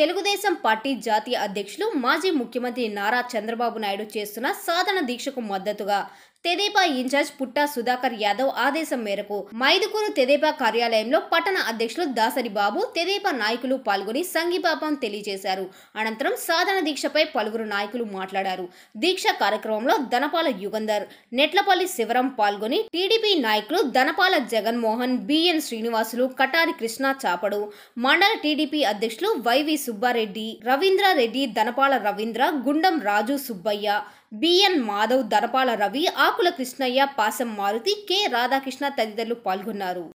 Telugu Desam party జాతీయ అధ్యక్షులు మాజీ ముఖ్యమంత్రి నారా చంద్రబాబు నాయుడు చేస్తున్న సాధన దీక్షకు మద్దతుగా తెదేపా ఇన్ఛార్జ్ పుట్టా సుధాకర్ యాదవ్ ఆదేశం మేరకు మైదుకూరు తెదేపా కార్యాలయంలో పట్టణ అధ్యక్షులు దాసరి బాబు తెదేపా నాయకులు పాల్గొని సంఘీపాపం తెలియజేశారు అనంతరం సాధన దీక్షపై పలువురు నాయకులు మాట్లాడారు దీక్ష కార్యక్రమంలో ధనపాల యుగంధర్ నెట్లపల్లి శివరం పాల్గొని టీడీపీ నాయకులు ధనపాల జగన్మోహన్ బిఎన్ శ్రీనివాసులు కటారి కృష్ణ చాపడు మండల టీడీపీ అధ్యక్షులు వైవి సుబ్బారెడ్డి రవీంద్రారెడ్డి ధనపాల రవీంద్ర గుండం రాజు సుబ్బయ్య బిఎన్ మాధవ్ దనపాల రవి ఆ ఆకుల కృష్ణయ్య పాసం మారుతి కె రాధాకృష్ణ తదితరులు పాల్గొన్నారు